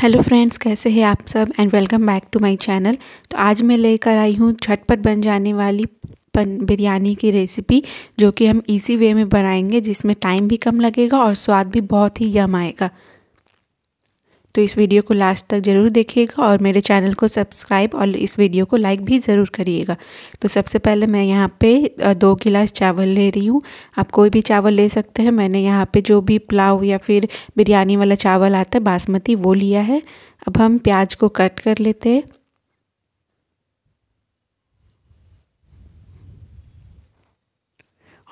hello friends कैसे हैं आप सब and welcome back to my channel तो आज मैं लेकर आई हूँ झटपट बन जाने वाली पन बिरयानी की रेसिपी जो कि हम इजी वे में बनाएंगे जिसमें टाइम भी कम लगेगा और स्वाद भी बहुत ही यम आएगा तो इस वीडियो को लास्ट तक ज़रूर देखिएगा और मेरे चैनल को सब्सक्राइब और इस वीडियो को लाइक भी ज़रूर करिएगा तो सबसे पहले मैं यहाँ पे दो गिलास चावल ले रही हूँ आप कोई भी चावल ले सकते हैं मैंने यहाँ पे जो भी पुलाव या फिर बिरयानी वाला चावल आता है बासमती वो लिया है अब हम प्याज को कट कर लेते हैं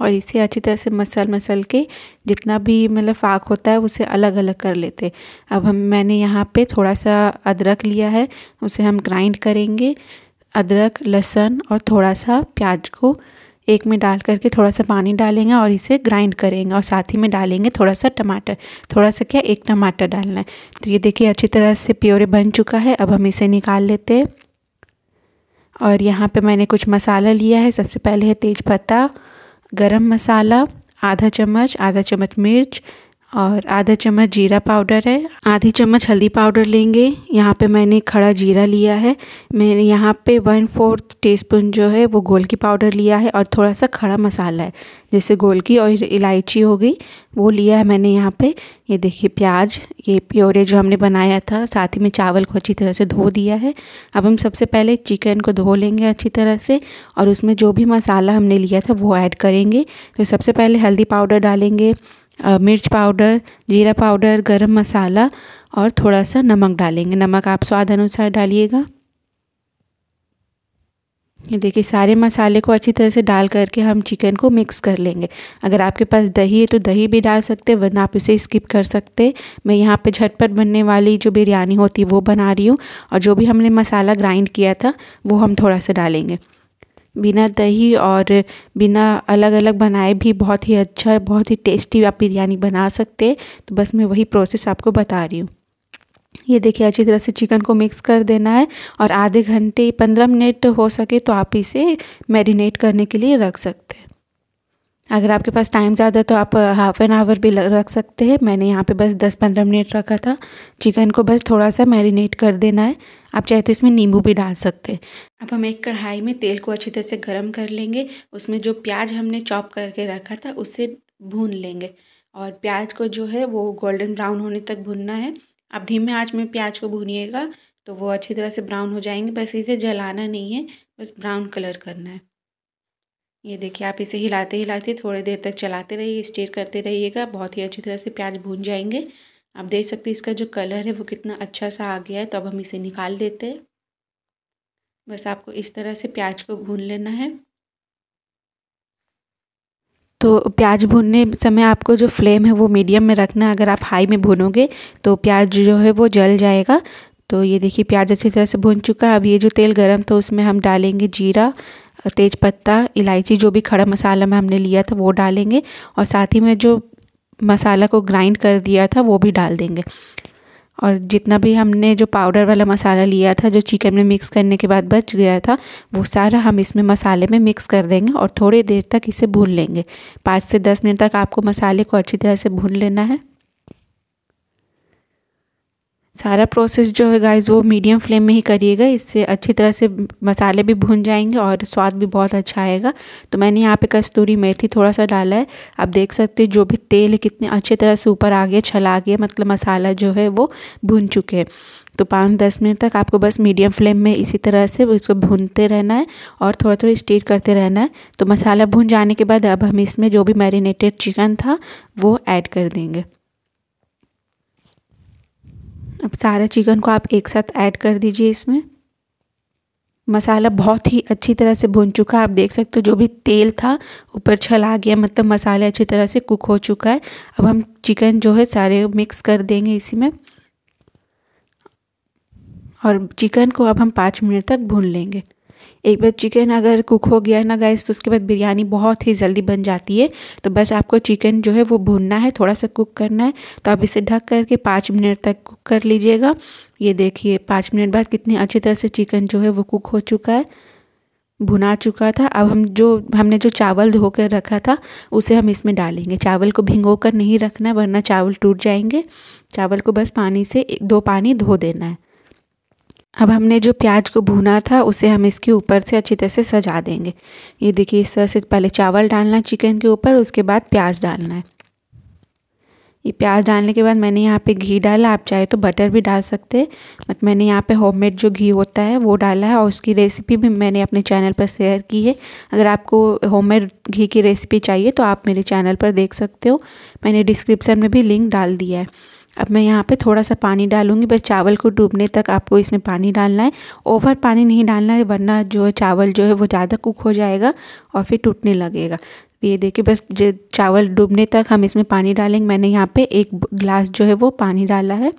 और इसे अच्छी तरह से मसल मसल के जितना भी मतलब फाक होता है उसे अलग अलग कर लेते अब हम मैंने यहाँ पे थोड़ा सा अदरक लिया है उसे हम ग्राइंड करेंगे अदरक लहसुन और थोड़ा सा प्याज को एक में डाल करके थोड़ा सा पानी डालेंगे और इसे ग्राइंड करेंगे और साथ ही में डालेंगे थोड़ा सा टमाटर थोड़ा सा क्या एक टमाटर डालना है तो ये देखिए अच्छी तरह से प्योरे बन चुका है अब हम इसे निकाल लेते हैं और यहाँ पे मैंने कुछ मसाला लिया है सबसे पहले है तेज़पत्ता गरम मसाला आधा चम्मच आधा चम्मच मिर्च और आधा चम्मच जीरा पाउडर है आधी चम्मच हल्दी पाउडर लेंगे यहाँ पे मैंने खड़ा जीरा लिया है मैंने यहाँ पे वन फोर्थ टीस्पून जो है वो गोल की पाउडर लिया है और थोड़ा सा खड़ा मसाला है जैसे गोल की और इलायची हो गई वो लिया है मैंने यहाँ पे ये देखिए प्याज ये प्योरे जो हमने बनाया था साथ ही में चावल को अच्छी तरह से धो दिया है अब हम सबसे पहले चिकन को धो लेंगे अच्छी तरह से और उसमें जो भी मसाला हमने लिया था वो ऐड करेंगे तो सबसे पहले हल्दी पाउडर डालेंगे मिर्च पाउडर जीरा पाउडर गरम मसाला और थोड़ा सा नमक डालेंगे नमक आप स्वाद अनुसार डालिएगा ये देखिए सारे मसाले को अच्छी तरह से डाल करके हम चिकन को मिक्स कर लेंगे अगर आपके पास दही है तो दही भी डाल सकते हैं वरना आप इसे स्किप कर सकते मैं यहाँ पे झटपट बनने वाली जो बिरयानी होती है वो बना रही हूँ और जो भी हमने मसाला ग्राइंड किया था वो हम थोड़ा सा डालेंगे बिना दही और बिना अलग अलग बनाए भी बहुत ही अच्छा बहुत ही टेस्टी आप बिरयानी बना सकते तो बस मैं वही प्रोसेस आपको बता रही हूँ ये देखिए अच्छी तरह से चिकन को मिक्स कर देना है और आधे घंटे पंद्रह मिनट हो सके तो आप इसे मैरिनेट करने के लिए रख सकते हैं अगर आपके पास टाइम ज़्यादा तो आप हाफ़ एन आवर भी रख सकते हैं मैंने यहाँ पे बस 10-15 मिनट रखा था चिकन को बस थोड़ा सा मैरिनेट कर देना है आप चाहे तो इसमें नींबू भी डाल सकते हैं अब हम एक कढ़ाई में तेल को अच्छी तरह से गर्म कर लेंगे उसमें जो प्याज हमने चॉप करके रखा था उसे भून लेंगे और प्याज को जो है वो गोल्डन ब्राउन होने तक भूनना है आप धीमे आँच में प्याज को भूनिएगा तो वो अच्छी तरह से ब्राउन हो जाएंगे बस इसे जलाना नहीं है बस ब्राउन कलर करना है ये देखिए आप इसे हिलाते हिलाते थोड़ी देर तक चलाते रहिए स्टेर करते रहिएगा बहुत ही अच्छी तरह से प्याज भून जाएंगे आप देख सकते हैं इसका जो कलर है वो कितना अच्छा सा आ गया है तो अब हम इसे निकाल देते हैं बस आपको इस तरह से प्याज को भून लेना है तो प्याज भूनने समय आपको जो फ्लेम है वो मीडियम में रखना है अगर आप हाई में भूनोगे तो प्याज जो है वो जल जाएगा तो ये देखिए प्याज अच्छी तरह से भून चुका है अब ये जो तेल गरम था उसमें हम डालेंगे जीरा तेज़पत्ता इलायची जो भी खड़ा मसाला में हमने लिया था वो डालेंगे और साथ ही में जो मसाला को ग्राइंड कर दिया था वो भी डाल देंगे और जितना भी हमने जो पाउडर वाला मसाला लिया था जो चिकन में मिक्स करने के बाद बच गया था वो सारा हम इसमें मसाले में मिक्स कर देंगे और थोड़ी देर तक इसे भून लेंगे पाँच से दस मिनट तक आपको मसाले को अच्छी तरह से भून लेना है सारा प्रोसेस जो है गाइस वो मीडियम फ्लेम में ही करिएगा इससे अच्छी तरह से मसाले भी भुन जाएंगे और स्वाद भी बहुत अच्छा आएगा तो मैंने यहाँ पे कस्तूरी मेथी थोड़ा सा डाला है आप देख सकते हैं जो भी तेल कितने अच्छे तरह से ऊपर आ गया छला गया मतलब मसाला जो है वो भुन चुके हैं तो पाँच दस मिनट तक आपको बस मीडियम फ्लेम में इसी तरह से इसको भूनते रहना है और थोड़ा थोड़ा स्टीर करते रहना है तो मसाला भून जाने के बाद अब हम इसमें जो भी मैरिनेटेड चिकन था वो ऐड कर देंगे अब सारा चिकन को आप एक साथ ऐड कर दीजिए इसमें मसाला बहुत ही अच्छी तरह से भुन चुका है आप देख सकते हो जो भी तेल था ऊपर छला गया मतलब मसाले अच्छी तरह से कुक हो चुका है अब हम चिकन जो है सारे मिक्स कर देंगे इसी में और चिकन को अब हम पाँच मिनट तक भून लेंगे एक बार चिकन अगर कुक हो गया ना गैस तो उसके बाद बिरयानी बहुत ही जल्दी बन जाती है तो बस आपको चिकन जो है वो भूनना है थोड़ा सा कुक करना है तो आप इसे ढक करके पाँच मिनट तक कुक कर लीजिएगा ये देखिए पाँच मिनट बाद कितनी अच्छी तरह से चिकन जो है वो कुक हो चुका है भुना चुका था अब हम जो हमने जो चावल धो कर रखा था उसे हम इसमें डालेंगे चावल को भिंगो कर नहीं रखना वरना चावल टूट जाएंगे चावल को बस पानी से दो पानी धो देना है अब हमने जो प्याज को भुना था उसे हम इसके ऊपर से अच्छी तरह से सजा देंगे ये देखिए इस तरह से पहले चावल डालना है चिकन के ऊपर उसके बाद प्याज डालना है ये प्याज डालने के बाद मैंने यहाँ पे घी डाला आप चाहे तो बटर भी डाल सकते हैं बट मैंने यहाँ पे होममेड जो घी होता है वो डाला है और उसकी रेसिपी भी मैंने अपने चैनल पर शेयर की है अगर आपको होममेड घी की रेसिपी चाहिए तो आप मेरे चैनल पर देख सकते हो मैंने डिस्क्रिप्सन में भी लिंक डाल दिया है अब मैं यहाँ पे थोड़ा सा पानी डालूंगी बस चावल को डूबने तक आपको इसमें पानी डालना है ओवर पानी नहीं डालना है वरना जो है चावल जो है वो ज़्यादा कुक हो जाएगा और फिर टूटने लगेगा तो ये देखिए बस जो चावल डूबने तक हम इसमें पानी डालेंगे मैंने यहाँ पे एक गिलास जो है वो पानी डाला है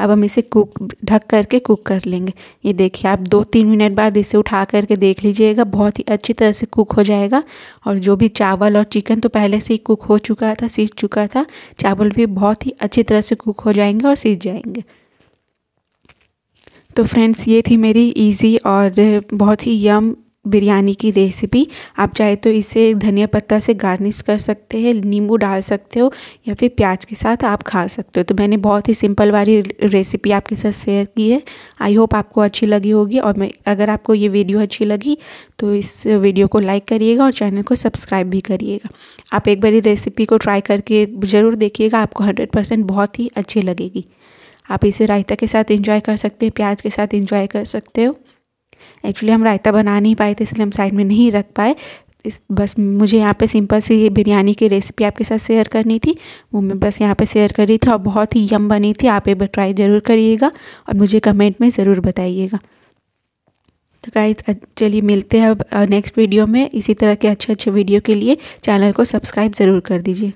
अब हम इसे कुक ढक करके कुक कर लेंगे ये देखिए आप दो तीन मिनट बाद इसे उठा करके देख लीजिएगा बहुत ही अच्छी तरह से कुक हो जाएगा और जो भी चावल और चिकन तो पहले से ही कुक हो चुका था सीज चुका था चावल भी बहुत ही अच्छी तरह से कुक हो जाएंगे और सीज जाएंगे तो फ्रेंड्स ये थी मेरी इजी और बहुत ही यम बिरयानी की रेसिपी आप चाहे तो इसे धनिया पत्ता से गार्निश कर सकते हैं नींबू डाल सकते हो या फिर प्याज के साथ आप खा सकते हो तो मैंने बहुत ही सिंपल वाली रेसिपी आपके साथ शेयर की है आई होप आपको अच्छी लगी होगी और मैं अगर आपको ये वीडियो अच्छी लगी तो इस वीडियो को लाइक करिएगा और चैनल को सब्सक्राइब भी करिएगा आप एक बार रेसिपी को ट्राई करके ज़रूर देखिएगा आपको हंड्रेड बहुत ही अच्छी लगेगी आप इसे रायता के साथ इंजॉय कर सकते हो प्याज के साथ इंजॉय कर सकते हो एक्चुअली हम रायता बना नहीं पाए थे इसलिए हम साइड में नहीं रख पाए इस बस मुझे यहाँ पे सिंपल सी ये बिरयानी की रेसिपी आपके साथ शेयर करनी थी वो मैं बस यहाँ पे शेयर कर रही थी और बहुत ही यम बनी थी आप एक बार ट्राई ज़रूर करिएगा और मुझे कमेंट में ज़रूर बताइएगा तो गाइस चलिए मिलते हैं अब नेक्स्ट वीडियो में इसी तरह के अच्छे अच्छे वीडियो के लिए चैनल को सब्सक्राइब ज़रूर कर दीजिए